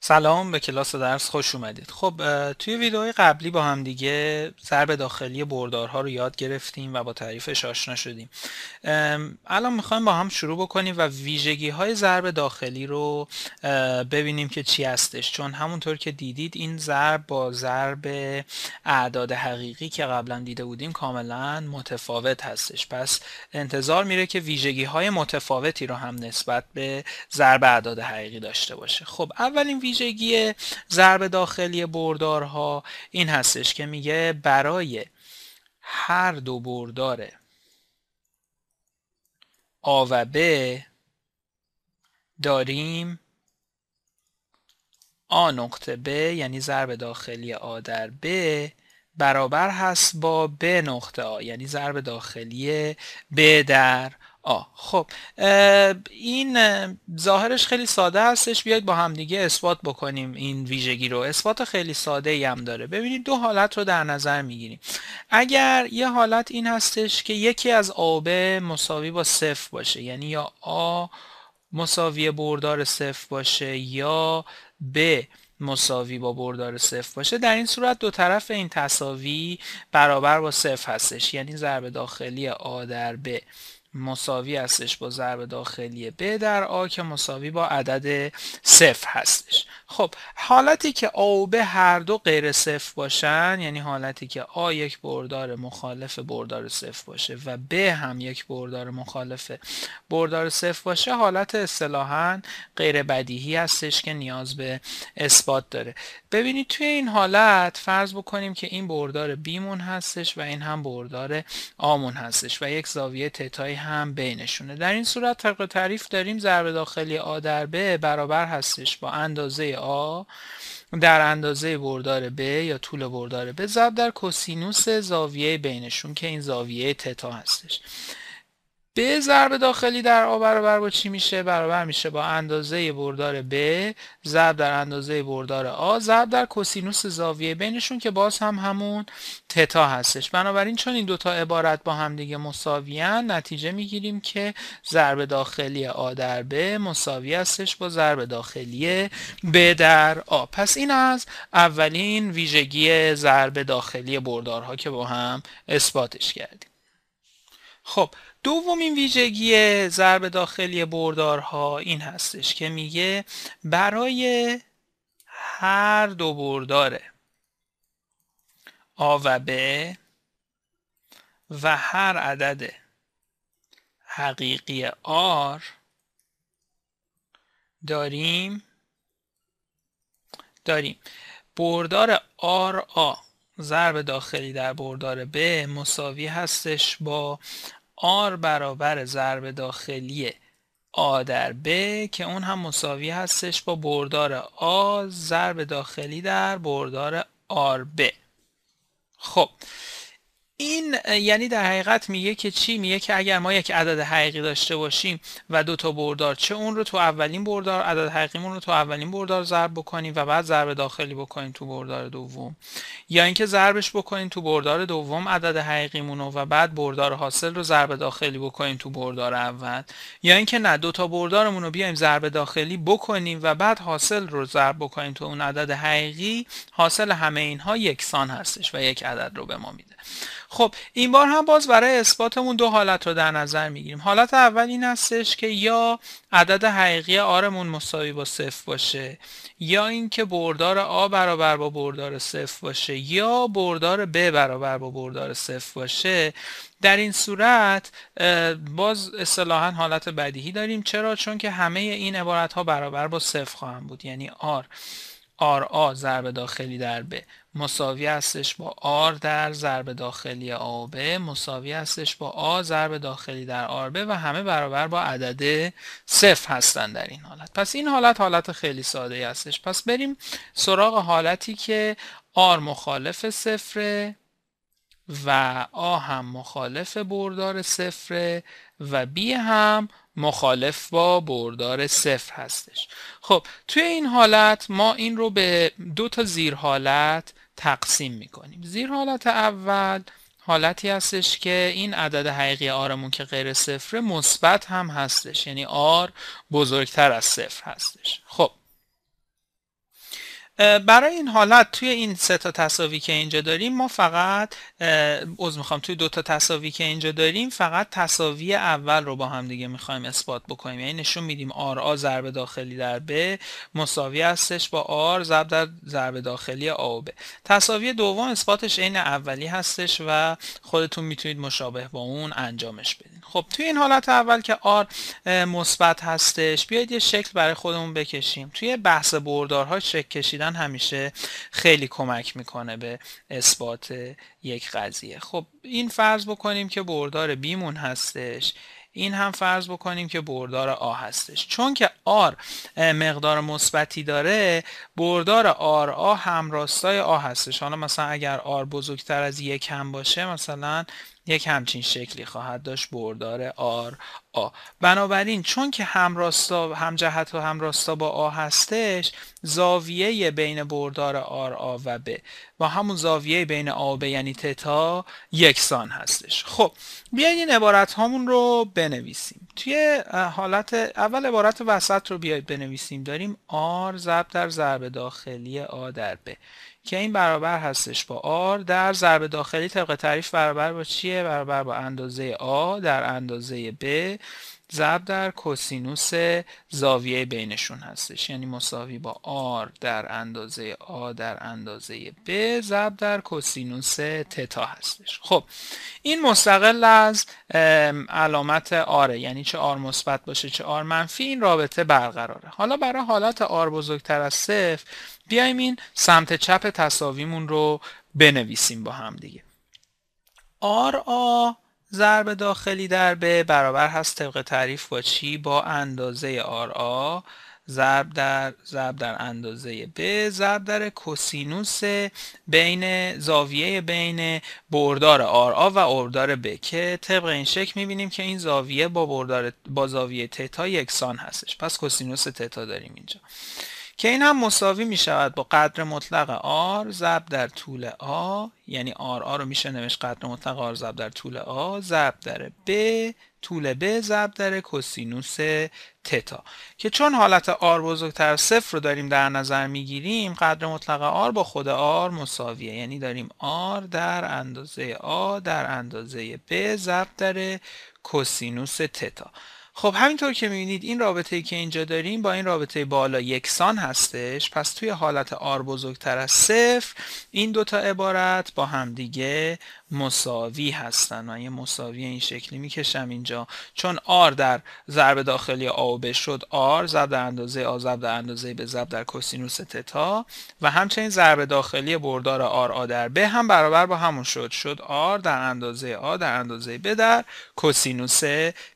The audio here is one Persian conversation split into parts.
سلام به کلاس درس خوش اومدید خب توی ویدئوی قبلی با هم دیگه ضرب داخلی بردارها رو یاد گرفتیم و با تعریفش آشنا شدیم الان میخوایم با هم شروع بکنیم و ویژگی های ضرب داخلی رو ببینیم که چی هستش چون همونطور که دیدید این ضرب با ضرب اعداد حقیقی که قبلا دیده بودیم کاملا متفاوت هستش پس انتظار میره که ویژگی های متفاوتی رو هم نسبت به ضرب اعداد حقیقی داشته باشه خب اولین ویژگی ضرب داخلی بردارها این هستش که میگه برای هر دو بردار آ و ب داریم آ نقطه ب یعنی ضرب داخلی آ در ب برابر هست با ب نقطه آ یعنی ضرب داخلی ب در آ خب این ظاهرش خیلی ساده هستش بیاید با همدیگه اثبات بکنیم این ویژگی رو اثبات خیلی ساده ای هم داره ببینید دو حالت رو در نظر میگیریم اگر یه حالت این هستش که یکی از آب مساوی با صفر باشه یعنی یا آ مساوی بردار صفر باشه یا ب مساوی با بردار صفر باشه در این صورت دو طرف این تصاوی برابر با صفر هستش یعنی ضرب داخلی آ در ب مساوی هستش با ضرب داخلی ب در آ که مساوی با عدد صفر هستش خب حالتی که او به هر دو غیر صفر باشن یعنی حالتی که آ یک بردار مخالف بردار صفر باشه و ب هم یک بردار مخالف بردار صفر باشه حالت اصطلاحا غیر بدیهی هستش که نیاز به اثبات داره ببینید توی این حالت فرض بکنیم که این بردار بیمون هستش و این هم بردار آمون هستش و یک زاویه تتایی هم بینشونه در این صورت طبق تعریف داریم ضرب داخلی آ در ب برابر هستش با اندازه A در اندازه بردار B یا طول بردار B ضرب در کوسینوس زاویه بینشون که این زاویه تتا هستش ب ضرب داخلی در آ برابر با چی میشه برابر میشه با اندازه بردار ب ضرب در اندازه بردار آ ضرب در کسینوس زاویه بینشون که باز هم همون تتا هستش بنابراین چون این دوتا عبارت با هم دیگه مساویان نتیجه میگیریم که ضرب داخلی آ در ب مساوی هستش با ضرب داخلی ب در آ پس این از اولین ویژگی ضرب داخلی بردارها که با هم اثباتش کردیم خب دومین ویژگی ضرب داخلی بردارها این هستش که میگه برای هر دو بردار آ و ب و هر عدد حقیقی آر داریم داریم بردار آر آ ضرب داخلی در بردار ب مساوی هستش با R برابر ضرب داخلی آ در ب که اون هم مساوی هستش با بردار آ ضرب داخلی در بردار آر ب خب این یعنی در حقیقت میگه که چی میگه که اگر ما یک عدد حقیقی داشته باشیم و دو تا بردار چه اون رو تو اولین بردار عدد حقیقیمون رو تو اولین بردار ضرب بکنیم و بعد ضرب داخلی بکنیم تو بردار دوم یا اینکه ضربش بکنیم تو بردار دوم عدد حقیقیمون رو و بعد بردار حاصل رو ضرب داخلی بکنیم تو بردار اول یا اینکه نه دو تا بردارمون رو بیایم ضرب داخلی بکنیم و بعد حاصل رو ضرب بکنیم تو اون عدد حقیقی حاصل همه اینها یکسان هستش و یک عدد رو به ما میده خب این بار هم باز برای اثباتمون دو حالت رو در نظر میگیریم حالت اول این هستش که یا عدد حقیقی آرمون مساوی با صفر باشه یا اینکه بردار آ برابر با بردار صفر باشه یا بردار ب برابر با بردار صفر باشه در این صورت باز اصطلاحا حالت بدیهی داریم چرا چون که همه این عبارت ها برابر با صفر خواهم بود یعنی آر آر آ ضرب داخلی در ب مساوی هستش با آر در ضرب داخلی آ مساوی هستش با آ ضرب داخلی در آر ب و همه برابر با عدد صفر هستند در این حالت پس این حالت حالت خیلی ساده ای هستش پس بریم سراغ حالتی که آر مخالف صفره و آ هم مخالف بردار صفر و بی هم مخالف با بردار صفر هستش خب توی این حالت ما این رو به دو تا زیر حالت تقسیم میکنیم زیر حالت اول حالتی هستش که این عدد حقیقی آرمون که غیر صفر مثبت هم هستش یعنی آر بزرگتر از صفر هستش خب برای این حالت توی این سه تا تصاوی که اینجا داریم ما فقط از میخوام توی دو تا تصاوی که اینجا داریم فقط تصاوی اول رو با هم دیگه میخوایم اثبات بکنیم یعنی نشون میدیم آر آ ضرب داخلی در ب مساوی هستش با آر ضرب در ضرب داخلی آ و ب تصاوی دوم اثباتش عین اولی هستش و خودتون میتونید مشابه با اون انجامش بدین خب توی این حالت اول که آر مثبت هستش بیاید یه شکل برای خودمون بکشیم توی بحث بردارها شکل کشیدن همیشه خیلی کمک میکنه به اثبات یک قضیه خب این فرض بکنیم که بردار بیمون هستش این هم فرض بکنیم که بردار آ هستش چون که آر مقدار مثبتی داره بردار آر آ همراستای آ هستش حالا مثلا اگر آر بزرگتر از یک هم باشه مثلا یک همچین شکلی خواهد داشت بردار آر آ بنابراین چون که همراستا همجهت و همراستا با آ هستش زاویه بین بردار آر آ و ب با همون زاویه بین آ و ب یعنی تتا یکسان هستش خب بیاین این عبارت هامون رو بنویسیم توی حالت اول عبارت وسط رو بیاید بنویسیم داریم آر ضرب در ضرب داخلی آ در ب که این برابر هستش با R در ضرب داخلی طبق تعریف برابر با چیه؟ برابر با اندازه A در اندازه B ضرب در کوسینوس زاویه بینشون هستش یعنی مساوی با آر در اندازه آ در اندازه ب ضرب در کوسینوس تتا هستش خب این مستقل از علامت آره یعنی چه آر مثبت باشه چه آر منفی این رابطه برقراره حالا برای حالت آر بزرگتر از صفر بیایم این سمت چپ تصاویمون رو بنویسیم با هم دیگه آر آ ضرب داخلی در به برابر هست طبق تعریف با چی با اندازه آر آ ضرب در ضرب در اندازه ب ضرب در کوسینوس بین زاویه بین بردار آر آ و بردار ب که طبق این شکل میبینیم که این زاویه با بردار با زاویه تتا یکسان هستش پس کوسینوس تتا داریم اینجا که این هم مساوی می شود با قدر مطلق R ضرب در طول A یعنی R A رو میشه نوشت قدر مطلق R ضرب در طول A ضرب در B طول B ضرب در کوسینوس تتا که چون حالت R بزرگتر صفر رو داریم در نظر میگیریم قدر مطلق R با خود R مساویه یعنی داریم R در اندازه A در اندازه B ضرب در کوسینوس تتا خب همینطور که میبینید این رابطه که اینجا داریم با این رابطه بالا یکسان هستش پس توی حالت آر بزرگتر از صفر این دوتا عبارت با همدیگه مساوی هستن من یه مساوی این شکلی میکشم اینجا چون آر در ضرب داخلی آ و شد آر ضرب در اندازه آ ضرب در اندازه به ضرب در کوسینوس تتا و همچنین ضرب داخلی بردار آر آ در به هم برابر با همون شد شد آر در اندازه آ در اندازه ب در کوسینوس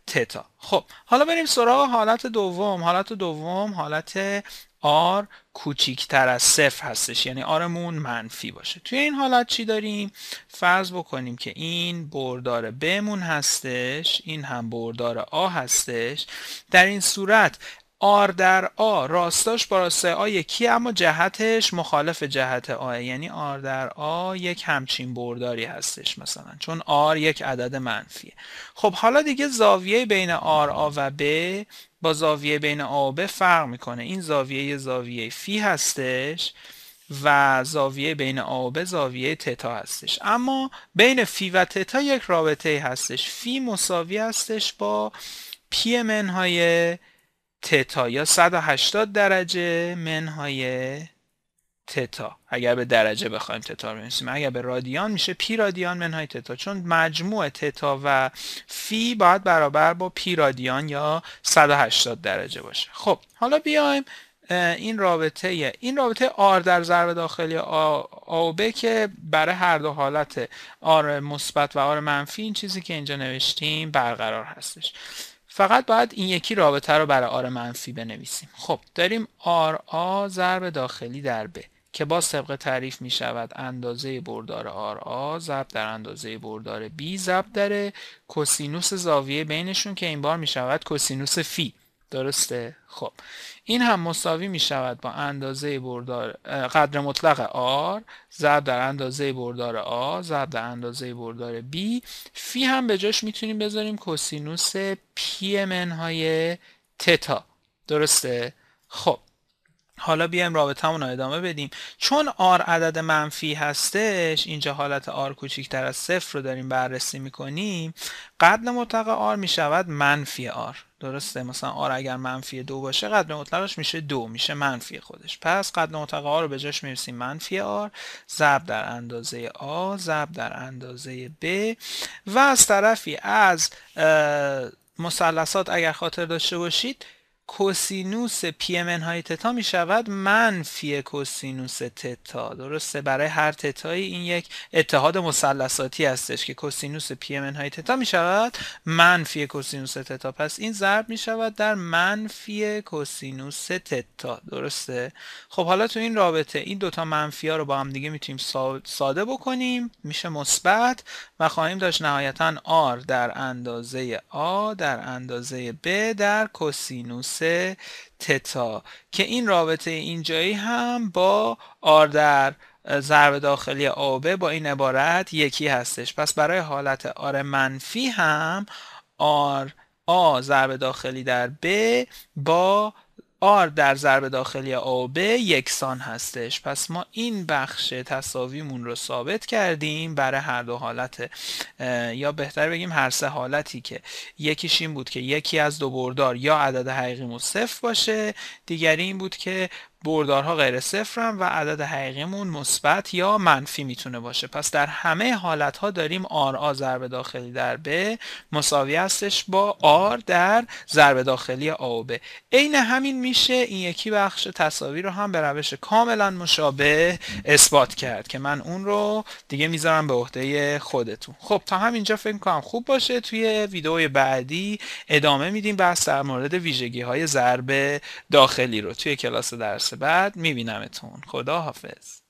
تتا خب حالا بریم سراغ حالت دوم حالت دوم حالت آر کوچیکتر از صفر هستش یعنی آرمون منفی باشه توی این حالت چی داریم فرض بکنیم که این بردار بمون هستش این هم بردار آ هستش در این صورت آر در آ راستاش با راسته آ یکی اما جهتش مخالف جهت آ یعنی آر در آ یک همچین برداری هستش مثلا چون آر یک عدد منفیه خب حالا دیگه زاویه بین آر آ و ب با زاویه بین آبه فرق میکنه این زاویه زاویه فی هستش و زاویه بین آب زاویه تتا هستش اما بین فی و تتا یک رابطه هستش فی مساوی هستش با پی منهای تتا یا 180 درجه منهای تتا اگر به درجه بخوایم تتا رو اگر به رادیان میشه پی رادیان منهای تتا چون مجموع تتا و فی باید برابر با پی رادیان یا 180 درجه باشه خب حالا بیایم این رابطه این رابطه آر در ضرب داخلی آ, که برای هر دو حالت آر مثبت و آر منفی این چیزی که اینجا نوشتیم برقرار هستش فقط باید این یکی رابطه رو برای آر منفی بنویسیم خب داریم آر آ ضرب داخلی در ب که با طبق تعریف می شود اندازه بردار آر آ ضرب در اندازه بردار بی ضرب در کسینوس زاویه بینشون که این بار می شود کسینوس فی درسته خب این هم مساوی می شود با اندازه بردار قدر مطلق R ضرب در اندازه بردار A ضرب در اندازه بردار B فی هم به جاش تونیم بذاریم کوسینوس پی منهای تتا درسته خب حالا بیایم رابطمون رو ادامه بدیم چون آر عدد منفی هستش اینجا حالت آر کوچیکتر از صفر رو داریم بررسی میکنیم قدر مطلق آر میشود منفی آر درسته مثلا آر اگر منفی دو باشه قدر مطلقش میشه دو میشه منفی خودش پس قدر مطلق آر رو به جاش میرسیم منفی آر ضرب در اندازه آ ضرب در اندازه ب و از طرفی از مثلثات اگر خاطر داشته باشید کوسینوس پی های تتا می شود منفی کوسینوس تتا درسته برای هر تتایی این یک اتحاد مثلثاتی هستش که کوسینوس پی های تتا می شود منفی کوسینوس تتا پس این ضرب می شود در منفی کوسینوس تتا درسته خب حالا تو این رابطه این دوتا منفی ها رو با هم دیگه میتونیم ساده بکنیم میشه مثبت و خواهیم داشت نهایتا آر در اندازه آ در اندازه ب در کوسینوس سه تتا که این رابطه اینجایی هم با آر در ضرب داخلی آبه با این عبارت یکی هستش پس برای حالت آر منفی هم آر آ ضرب داخلی در ب با R در ضرب داخلی A B یکسان هستش پس ما این بخش تصاویمون رو ثابت کردیم برای هر دو حالت یا بهتر بگیم هر سه حالتی که یکیش این بود که یکی از دو بردار یا عدد حقیقیمون صفر باشه دیگری این بود که بردارها غیر هم و عدد حقیقیمون مثبت یا منفی میتونه باشه پس در همه ها داریم آر آ ضرب داخلی در ب مساوی هستش با آر در ضرب داخلی آ و ب عین همین میشه این یکی بخش تصاویر رو هم به روش کاملا مشابه اثبات کرد که من اون رو دیگه میذارم به عهده خودتون خب تا همینجا فکر کنم خوب باشه توی ویدیو بعدی ادامه میدیم بحث در مورد ویژگی های ضرب داخلی رو توی کلاس درس بعد بعد میبینمتون خدا حافظ